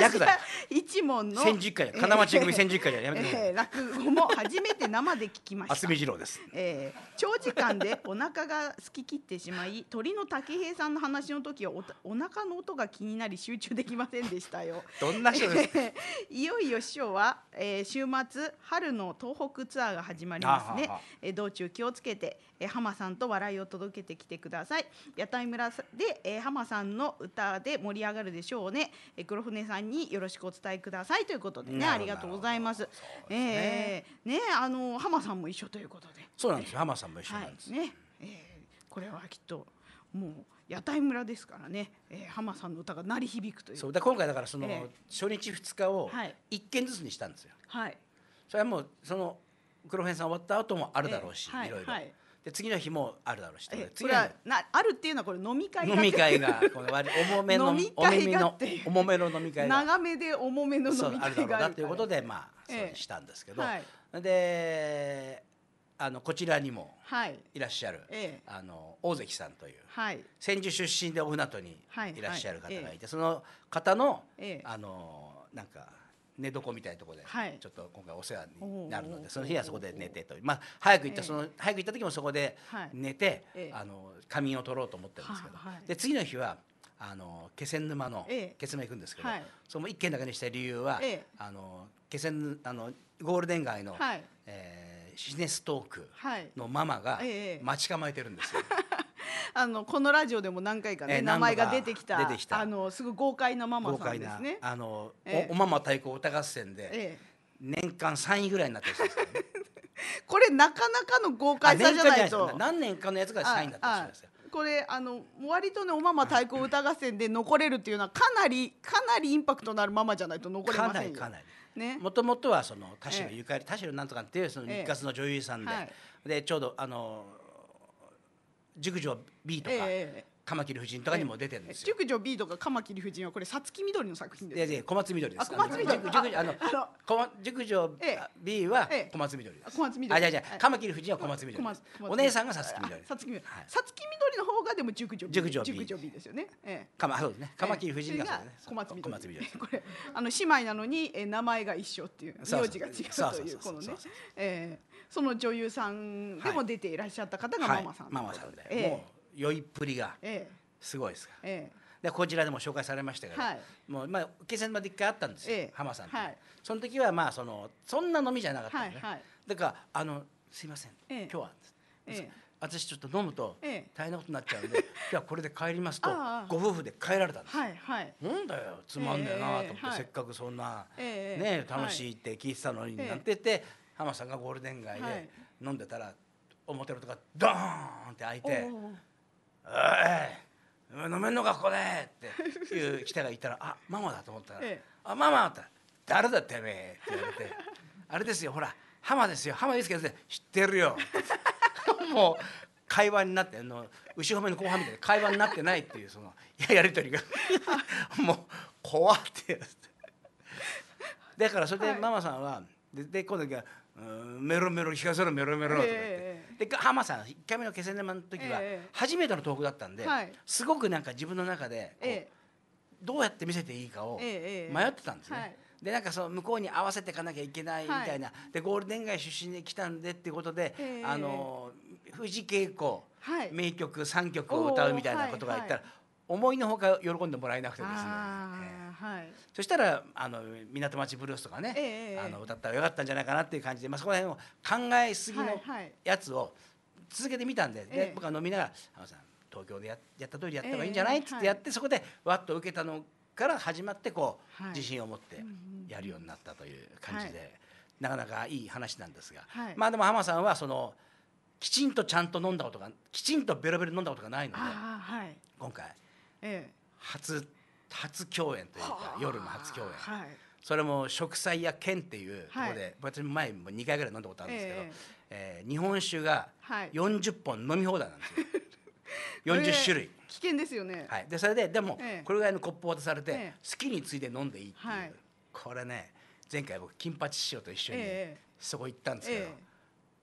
役 [laughs] だ。一門の。千十回金町組千十回じゃやめて、[laughs] えー、落語も初めて生で聞きました。厚見次郎です。えー、長時間でお腹がすき切ってしまい、鳥の竹平さんの話の時はおお腹の音が気になり集中できませんでしたよ。どんな人ですか。[laughs] いよいよ師匠は、えー、週末春の東北ツアーが始まりますね。ーはーはーえー、道中気をつけて、えー、浜さんと笑いを届けてきてください。屋台村で、えー、浜さんの歌で盛り上がるでしょうねえ黒船さんによろしくお伝えくださいということでねありがとうございます。すねえー、ねあの浜さんも一緒ということでそうなんです浜さんも一緒なんです、はい、ね、えー、これはきっともう屋台村ですからね、えー、浜さんの歌が鳴り響くというそうだ今回だからその、えー、初日2日を1件ずつにしたんですよ。はい、それはもうその黒船さん終わった後もあるだろうし、えーはい、いろいろ。はいで次の日もあるだろうし次はなあるっていうのはこれ飲み会飲み会がこの重めの飲み会が重めの飲み会長めで重めの飲み会があるだろうなということでまあそうしたんですけど、ええはい、であのこちらにもいらっしゃる、はい、あの大関さんという、はい、千住出身で大船渡にいらっしゃる方がいて、その方の、あのなんか。寝床みたいなところで、ちょっと今回お世話になるので、その日はそこで寝てと、まあ、早く行った、その早く行った時もそこで寝て、あの仮眠を取ろうと思ってるんですけど、で次の日はあの気仙沼の気仙行くんですけど、その一軒だけにした理由は、あの気仙あのゴールデン街の、はえシネストークのママが待ち構えてるんですよ。[laughs] [laughs] あのこのラジオでも何回かね、えー名前が出てきた出てきたあのすごい豪快なママ豪さん快でな、すね。あの、ええおおまま対抗歌合戦で、年間三位ぐらいになってるすね、え、[laughs] これなかなかの豪快さじゃないと。何年かのやつが三位だったそですよこれあの割とねおママ対抗歌合戦で残れるっていうのはかなりかなりインパクトのあるママじゃないと残れかまなせんりよ。かなりね。もともとはその田代ゆかり、田代なんとかっていうその日活の女優さんで、はいでちょうどあの熟女 B とか、えー、カマキリ夫人とかにも出てるんですよ。熟女 B とかカマキリ夫人はこれさつきみどりの作品です、いやいや小松みどりです。小松みどり。熟女 B は小松みどりです。小松みどり。あじゃじゃカマキリ夫人は小松みどり。お姉さんがさつきみどり。さつきみどり。さつきみどりの方がでも熟女 B。熟女 B。熟女 B ですよね。カマそうですね。カマキリ夫人が小松みどり。小松みどり。これあの姉妹なのに名前が一緒っていう名字が違うというこのね。その女優さんでも出ていらっしゃった方がママさん、はい、ママさんで、えー、もう酔いっぷりがすごいですから、えでこちらでも紹介されましたけど、はい、もうまあ気仙まで一回あったんですよ、えー、浜さんと、はい、その時はまあそのそんな飲みじゃなかったんね、はいはい、だからあのすいません、えー、今日は、えー、私ちょっと飲むと大変なことになっちゃうんで、ええ、じゃあこれで帰りますとご夫婦で帰られたんです。はいはい、なんだよつまんねえなと思って、え、せっかくそんな、ええ、ね楽しいって聞いてたのに、なんて言って浜さんがゴールデン街で飲んでたら、表のとかドーンって開いて「おい飲めんのかここで!」っていう人がいたら「あママだ」と思ったら「あママ」って「誰だてめえ」って言われて「あれですよほら浜ですよ浜ですけど知ってるよ」[laughs] もう会話になっての後ろめの後半みたいな会話になってないっていうそのやり取りが [laughs] もう怖って [laughs] だからそれでママさんは、でで今度メロメロ聞かせろメロメロとか言って、えー、で浜さん1回目の気仙沼の時は初めての東ーだったんで、えー、すごくなんか自分の中で、えー、どうやって見せていいかを迷ってたんですね。はい、でなんかその向こうに合わせていかなきゃいけないみたいな、はい、でゴールデン街出身で来たんでっていうことで、あの藤恵子、はい、名曲3曲を歌うみたいなことが言ったら、思いのほか喜んでもらえなくてですね、はい、そしたらあの港町ブルースとかね、えー、あの歌ったらよかったんじゃないかなっていう感じで、まあ、そこら辺を考えすぎのやつを続けてみたんではいはい、で僕は飲みながら「浜さん東京でややった通りやった方がいいんじゃないえー」っつってやって、そこでわっと受けたのから始まってこう、はい、自信を持ってやるようになったという感じで、はい、なかなかいい話なんですが、はい、まあでも浜さんはそのきちんとちゃんと飲んだことがきちんとベロベロ飲んだことがないので、今回。初初共演というか夜の初共演、はい、それも植菜屋剣」っていうところで、はい、私前も2回ぐらい飲んだことあるんですけど、ええー、日本酒が40本飲み放題なんですよ。40 [laughs] 種類危険ですよね、はい、でそれででも、これぐらいのコップを渡されて、好きについで飲んでいいっていう、はい、これね前回僕金八師匠と一緒に、そこ行ったんですけど、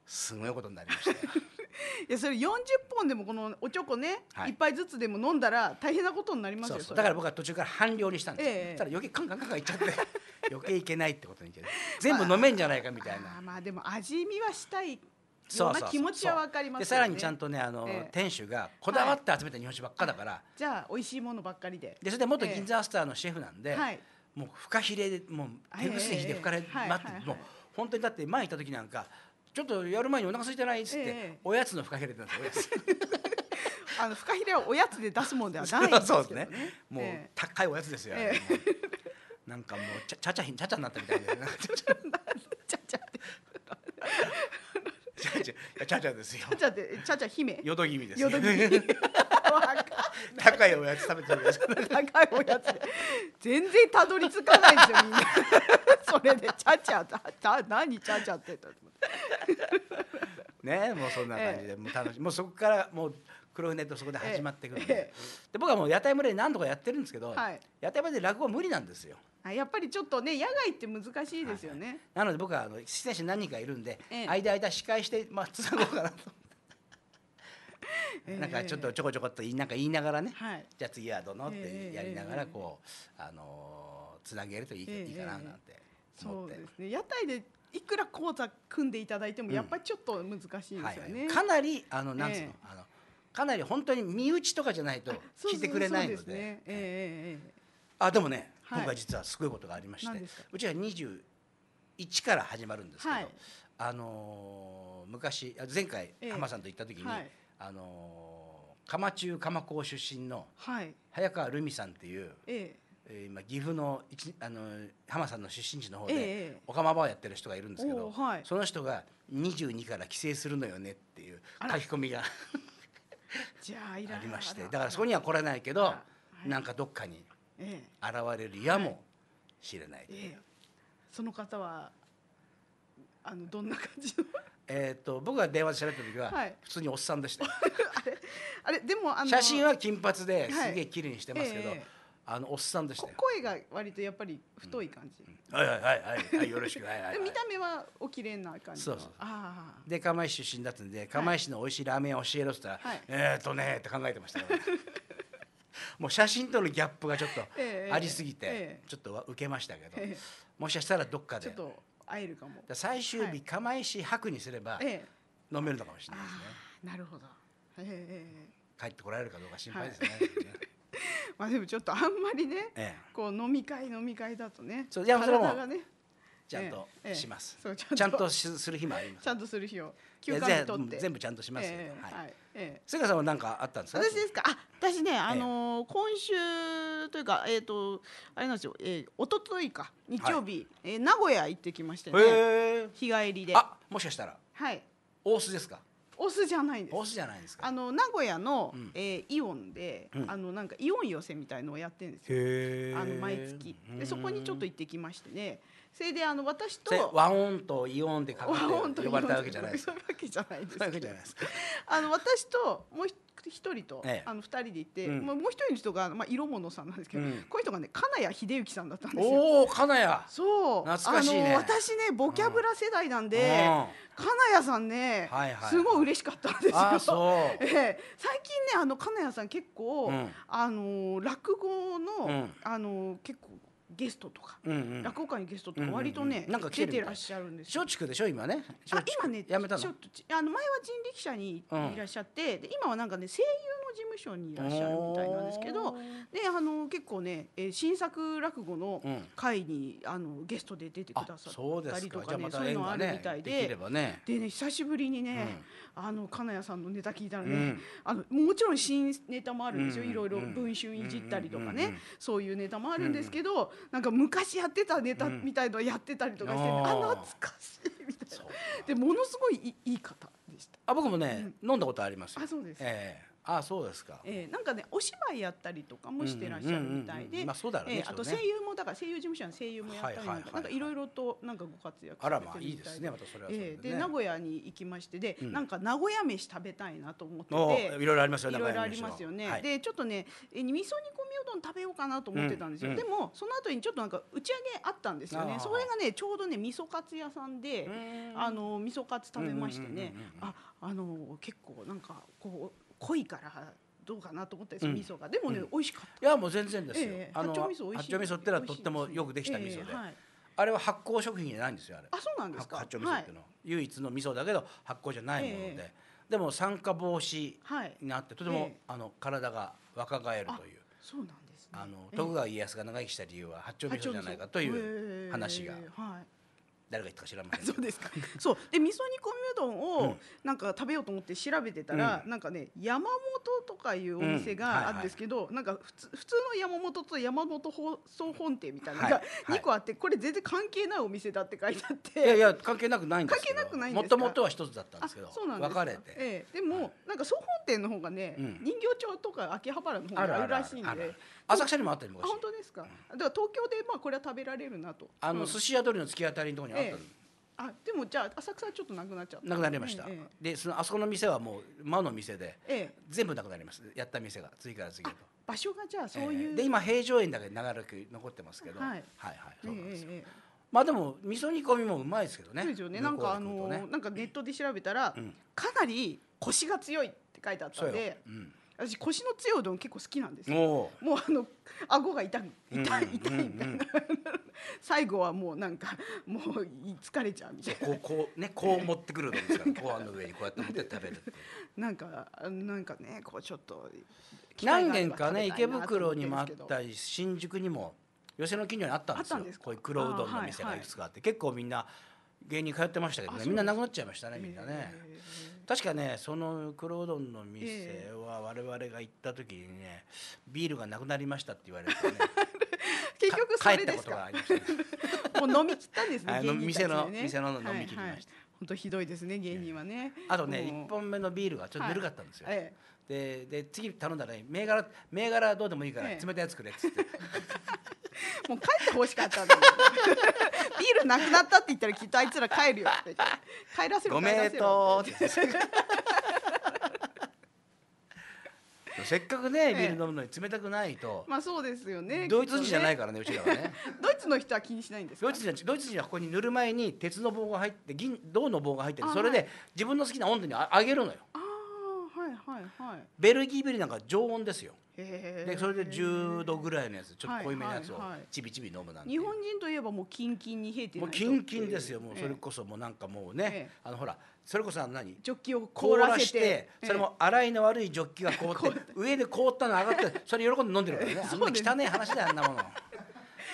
すごいことになりましたいやそれ40本でもこのおちょこね、はい、1杯ずつでも飲んだら大変なことになりますよそうだから僕は途中から半量にしたんですよ、ええ、たら余計カンカンカンカンいっちゃって余計いけないってことに [laughs] 全部飲めんじゃないかみたいな、まあ、まあでも味見はしたいそう気持ちはわかります、ね、さらにちゃんとねあの、え店主がこだわって集めた日本酒ばっかだから、はい、じゃあ美味しいものばっかりででそれで元銀座アスターのシェフなんで、えもうフカヒレでもう手薄い火でフカヒレ待って、えもう本当にだって前行った時なんかちょっとやる前にお腹空いてないっつって、ええ、おやつのフカヒレなんですあのフカヒレはおやつで出すもんではないんですけどね。[laughs] ねもう、高いおやつですよ。なんかもうちゃちゃちゃひんちゃちゃになったみたいな。ちゃちゃちゃちゃちゃちゃですよ。ちゃちゃっちゃちゃ姫。よどぎみです。よどぎみ。高いおやつ食べてるんです。高いおやつ全然たどり着かないんですよみんな。[laughs] それでちゃちゃだだ何ちゃちゃって [laughs] ねもうそんな感じで、もう楽しもうそこからもう黒船とそこで始まってくくんでで、僕はもう屋台村で何度かやってるんですけど、はい、屋台村で落語は無理なんですよ。やっぱりちょっとね野外って難しいですよね。はい、なので僕はあの出演者何人かいるんで、間間司会してまあつなごうかなと。[laughs] なんかちょっとちょこちょこっと言いなんか言いながらね、じゃあ次はどのってやりながらこう、あのつなげるといい,、いいかななんて思って。そうですね屋台でいくら講座組んでいただいてもやっぱりちょっと難しいですよね。はいはい、かなりあのなんつうの、えー、あのかなり本当に身内とかじゃないと聞いてくれないので。そうそうそうでねえー、あでもね、は今回実はすごいことがありまして、うちは二十一から始まるんですけど、はい、あのー、昔前回浜さんと行った時に、えーはい、あのー、鎌中鎌高出身の早川るみさんっていう、えー今岐阜の一あの浜さんの出身地の方でおかまばをやってる人がいるんですけど、はい、その人が22から帰省するのよねっていう書き込みが [laughs] じゃあいらありましてだからそこには来れないけど、はい、なんかどっかに現れるやもしれないいええ、その方はあのどんな感じの [laughs] えっと僕が電話で喋った時は普通におっさんでした、[laughs] あれあれでもあの写真は金髪ですげえ綺麗にしてますけど、えあのおっさんでしたよ声が割とやっぱり太い感じ、うん、はいはいはいはい、はい、よろしく、はいはい、[laughs] 見た目はお綺麗な感じそうそうあで釜石出身だったんで釜石の美味しいラーメン教えろって言ったら、はい、えっ、ー、とねって考えてました [laughs] もう写真とのギャップがちょっとありすぎて、えー、ちょっと受けましたけど、えー、もしかしたらどっかでちょっと会えるかも最終日、釜石博にすれば、飲めるのかもしれないですねなるほど、えー、帰ってこられるかどうか心配ですね、はい [laughs] まあでもちょっとあんまりね、ええ、こう飲み会飲み会だとねそういや体がねちゃんとします、え、ちゃんとする日もありますちゃんとする日を休暇にとって全部ちゃんとします、えー、はい、えー、瀬川さんは何かあったんですか私ですかあ私ね、あのー、今週というかえっ、ー、とあれなんですよ、えー、一昨日か日曜日、はい、えー、名古屋行ってきましたね、日帰りであもしかしたらはい大須ですかお酢じゃないんですお酢じゃないんですかあの名古屋の、うん、えー、イオンで、うん、あのなんかイオン寄せみたいのをやってるんですよあの毎月でそこにちょっと行ってきましてねそれであの私と和音とイオンで呼ばれたわけじゃないですそういうわけじゃないです。あの私ともう一人と、あの二人でいて、まあもう一人の人がまあ色物さんなんですけど、こういう人がね金谷秀幸さんだったんですよ。おお金谷。そう。懐かしいね。私ねボキャブラ世代なんで、金谷さんね、すごい嬉しかったんですよ。あそう。[laughs] ええ最近ねあの金谷さん結構、あの落語の、あの結構ゲストとか、うんうん、落語会にゲストとか割とね、うんうんなんか出てらっしゃるんです松竹でしょ今ねあ今ねやめたのあの前は人力車にいらっしゃって、で今はなんかね声優事務所にいらっしゃるみたいなんですけどであの結構ね、えー、新作落語の会に、うん、あのゲストで出てくださったりとかねそういうのあるみたいで、ね、でね久しぶりにね、うん、あの金谷さんのネタ聞いたらね、うん、あのもちろん新ネタもあるんですよ、いろいろ文春いじったりとかね、そういうネタもあるんですけど、うん、なんか昔やってたネタみたいのやってたりとかして、ね、あ懐かしいみたいな。でものすごいいい方でした。あ僕もね、飲んだことありますあそうです、えーあそうですか、えー、なんかねお芝居やったりとかもしてらっしゃるみたいで、まあそうだね、えー、あと声優もだから声優事務所の声優もやったりなんか、なんかいろいろとなんかご活躍あら、まあ、いいですね、またそれはそれねえー、で名古屋に行きましてで、うん、なんか名古屋飯食べたいなと思ってて、いろいろありますよね。いろいろありますよね。はい、でちょっとね、えー、味噌煮込みうどん食べようかなと思ってたんですよ。うんうん、でもその後にちょっとなんか打ち上げあったんですよね。それがねちょうどね味噌カツ屋さんで、あの味噌カツ食べましてね、ああの結構なんかこう濃いからどうかなと思ったんうん、味噌がでもね、うん、美味しかったいやもう全然ですよ、ええ、八丁味噌美味しい八丁ってのはとってもよくできた味噌で、えはい、あれは発酵食品じゃないんですよあれあそうなんですか八丁味噌っていうのは、い、唯一の味噌だけど発酵じゃないもので、でも酸化防止になって、とても、あの体が若返るというそうなんです、ね、あの徳川家康が長生きした理由は八丁味噌じゃないかという話が、はい誰が言ったか知らない [laughs] そうですかそうで味噌煮込みうどんをなんか食べようと思って調べてたら、うん、なんかね山とかいうお店があるんですけど、なんか普通普通の山本と山本放送本店みたいなのが2個あって、これ全然関係ないお店だって書いてあって。いやいや関係なくないんです関係なくないもともとは一つだったんですけど。そうなんです。分れて。ええでもなんか総本店の方がね、人形町とか秋葉原の方があるらしいんで。浅草にもあったりも。本当ですか。だから東京でまあこれは食べられるなと。あの寿司屋通りの突き当たりのところにあった。あでもじゃあ浅草はちょっとなくなっちゃったなくなりました、ええ、でそのあそこの店はもう魔の店で、ええ、全部なくなりますやった店が次から次へと場所がじゃあそういう、え、で今平城園だけ長らく残ってますけど、はい、はいはいそうなんですよ、まあでも味噌煮込みもうまいですけどね。そうですよね。ねなんかあのなんかネットで調べたら、うん、かなり腰が強いって書いてあったんで、うん、私腰の強いうどん結構好きなんですもうあの顎が痛い痛い痛いみたいな、[laughs] 最後はもうなんかもう疲れちゃうみたいなこうこうねこう持ってくるんですからご飯の上にこうやって持って食べるなんかなんかねこうちょっと何軒かね池袋にもあったり新宿にも寄せの近所にあったんですよこういう黒うどんの店がいくつかあって、結構みんな芸人通ってましたけどねみんななくなっちゃいましたねみんなね、確かねその黒うどんの店は我々が行った時にねビールがなくなりましたって言われてね [laughs] 結局それですか [laughs] もう飲み切ったんですねね店の店の飲み切りました、はいはい本当ひどいですね芸人はね、あとね一、本目のビールがちょっとぬるかったんですよ、はいえでで次頼んだら銘柄銘柄どうでもいいから冷たいやつくれっつって。[laughs] もう帰ってほしかったんだ [laughs] ビールなくなったって言ったらきっとあいつら帰るよって帰らせるごめんとせっかくねビール飲むのに冷たくないと、まあそうですよねドイツ人じゃないからねうちらはねドイツの人は気にしないんですドイツ人ドイツ人はここに塗る前に鉄の棒が入って銀銅の棒が入ってそれで自分の好きな温度に上げるのよあはいはい、ベルギーベリーなんか常温ですよでそれで10度ぐらいのやつちょっと濃いめのやつをちびちび飲むなんて、日本人といえばもうキンキンに冷えてもうキンキンですよもうそれこそもうなんかもうね、あのほらそれこそあの何ジョッキを凍らせてそれも洗いの悪いジョッキが凍って上で凍ったの上がってそれ喜んで飲んでるからね [laughs] あんな汚い話だよあんなもの。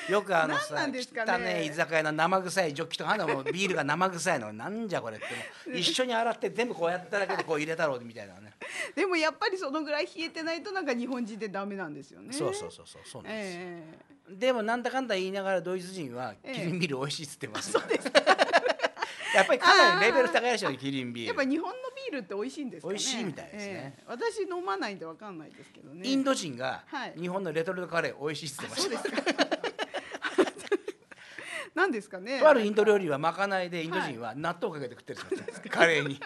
よくあのさ、ね、汚ね居酒屋の生臭いジョッキとかあのビールが生臭いのなんじゃこれって一緒に洗って全部こうやっただけでこう入れたろうみたいなねでもやっぱりそのぐらい冷えてないとなんか日本人でてダメなんですよねそうそうそうそうそうなんですよ、えー、でもなんだかんだ言いながらドイツ人はキリンビール美味しいっつってます、ね、えー、そうです [laughs] やっぱりかなりレベル高いでしょキリンビールやっぱ日本のビールって美味しいんですか、ね、美味しいみたいですね、えー、私飲まないんでわかんないですけどねインド人が日本のレトルトカレー美味しいっつってました、はい何ですかねとあるインド料理はまかないでインド人は納豆かけて食ってるそです、カレーに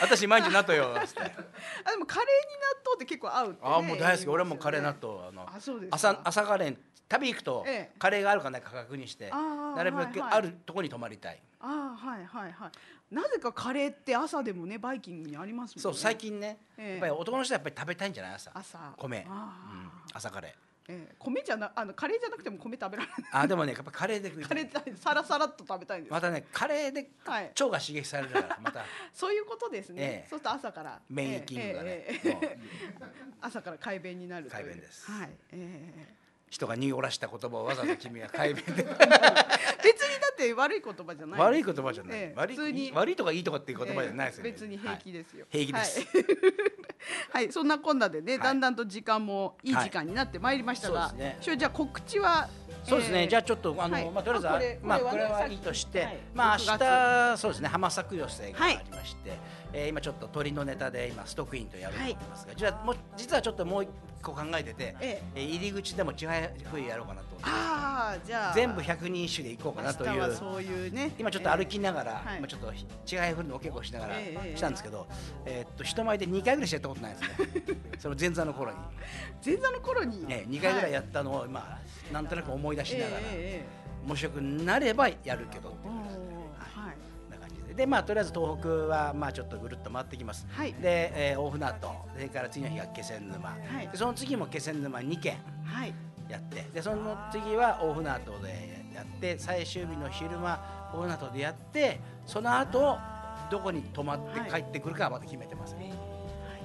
私毎日納豆よっって [laughs] あでもカレーに納豆って結構合う、ね、あもう大好き、ね、俺はもうカレー納豆あの朝朝カレー旅行くと、カレーがあるかないか確認してなるべくあるとこに泊まりたいあはいはいはいなぜかカレーって朝でもねバイキングにありますもんねそう最近ね、え、やっぱり男の人はやっぱり食べたいんじゃない朝朝米、うん、朝カレーええ、米じゃなあのカレーじゃなくても米食べられないあでもねやっぱカレーでカレーサラサラっと食べたいんですまたねカレーで腸が刺激されるから、また [laughs] そういうことですね、えー、そうすると朝から免疫がね、えー、[laughs] 朝から快便になる快便ですはい、ええ人がにおらした言葉をわざわざ君は改名で別にだって悪い言葉じゃない、ね、悪い言葉じゃない、ええ、悪い悪いとかいいとかっていう言葉じゃないですよね、え、別に平気ですよ、はい、平気です、はい [laughs] はい、そんなこんなでね、はい、だんだんと時間もいい時間になってまいりましたが、はいね、じゃあ告知はそうですね、えー、じゃあちょっとあの、はい、まあとりあえずまあこれはいいとして、まあ明日そうですね浜作寄せがありまして、えー、今ちょっと鳥のネタで今ストックインとやると思いますが、はい、じゃも実はちょっともう一個考えてて、ええー、入り口でも違はやふいやろうかなとああじゃあ全部百人一首でいこうかなというそういう、ね、今ちょっと歩きながら、えー、今ちょっとちはやふるのお稽古しながらしたんですけど、えー、っと人前で2回ぐらいしてやったことないですね [laughs] その前座の頃に前座の頃に、ね、2回ぐらいやったのを、はい、まあなんとなく思い出しながら、面白くなればやるけどってでまあとりあえず東北はまあちょっとぐるっと回ってきます、はい、で、えー、大船渡それから次の日が気仙沼、はい、でその次も気仙沼2軒やって、でその次は大船渡でやって最終日の昼間大船渡でやってその後どこに泊まって帰ってくるかはまた決めてます、ね。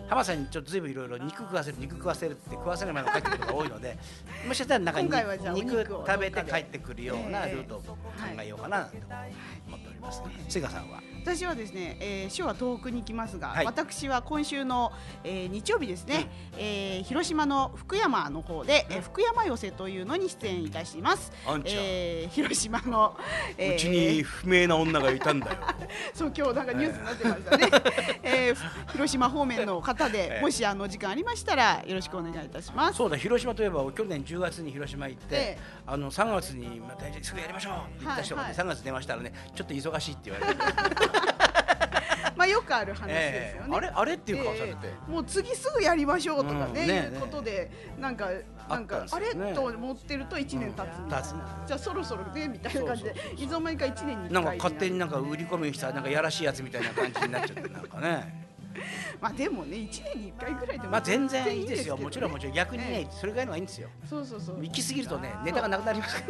浜さんにちょっとずいぶんいろいろ肉食わせる肉食わせるって食わせる前の帰ってくることが多いので [laughs] もしかしたら中に肉食べて帰ってくるようなルートを考えようかなと思っております、ね。せ、え、が、ー、さんは私はですね、えー、週は東北に行きますが、はい、私は今週の、えー、日曜日ですね、うん、えー、広島の福山の方で、うん、えー、福山寄せというのに出演いたします。えー、広島の、えー、うちに不明な女がいたんだよ。[laughs] そう今日なんかニュースになってましたね。[laughs] えー、広島方面の方方で、もしあの時間ありましたらよろしくお願いいたします。そうだ広島といえば去年10月に広島行って、あの三月にまたすぐやりましょうっ言った人がね、3月出ましたらねちょっと忙しいって言われて。[laughs] まあよくある話ですよね。あれあれっていう顔されて、もう次すぐやりましょうとかね,、いうことでなんかなんかあれと思ってると一年経つみたいな、じゃあそろそろねみたいな感じでいつの間にか一年になんか勝手になんか売り込みしたなんかやらしいやつみたいな感じになっちゃってなんかね。まあでもね1年に1回ぐらいでも全然いいですよもちろんもちろん逆にね、それぐらいのがいいんですよそうそうそう行きすぎるとねネタがなくなります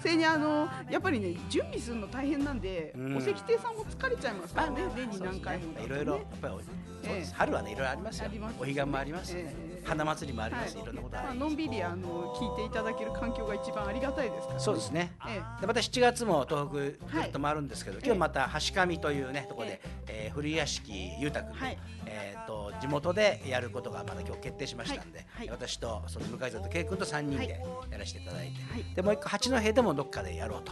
それ [laughs] にあのやっぱりね準備するの大変なんで、おせお亭さんも疲れちゃいますからね、年に何回も、いろいろやっぱり、春はねいろいろありますよお彼岸もあります、ね花祭りもあります、い、ろんなことあります、のんびりあの聞いていただける環境が一番ありがたいですから、そうですね、でまた7月も東北ぐっと回るんですけど、今日また橋上というねところで、ええ古屋敷裕太君の、はえーと、地元でやることがまだ今日決定しましたんで、はいはい、私とその向井さんと圭君と3人でやらせていただいて、はい、でもう一個八戸でもどっかでやろう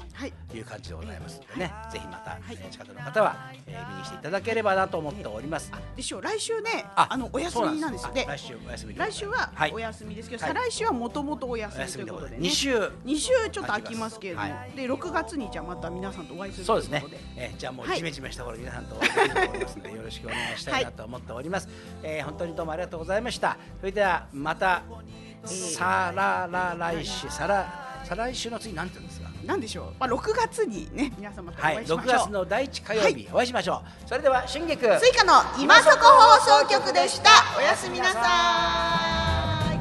という感じでございますのでね、ぜひまた、え近くの方は、えー、見に来ていただければなと思っております。でしょう来週ねあのお休みなんですよね。来週お休み来週はお休みですけど、再来週はもともとお休みということで、ね、2週二週ちょっと空きますけれども、で六月にじゃまた皆さんとお会いするということでそうですね、えー、じゃもうじめじめした頃、皆さんとお会いすると思いますのでよろしくお願いしたいなと思ってっております、えー、本当にどうもありがとうございましたそれではまたさらら来週さら再来週の次なんて言うんですか何でしょうまあ6月にね皆様とお会いしましょう、はい、6月の第一火曜日お会いしましょう、はい、それでは春菊スイカの今そこ放送局でしたおやすみなさい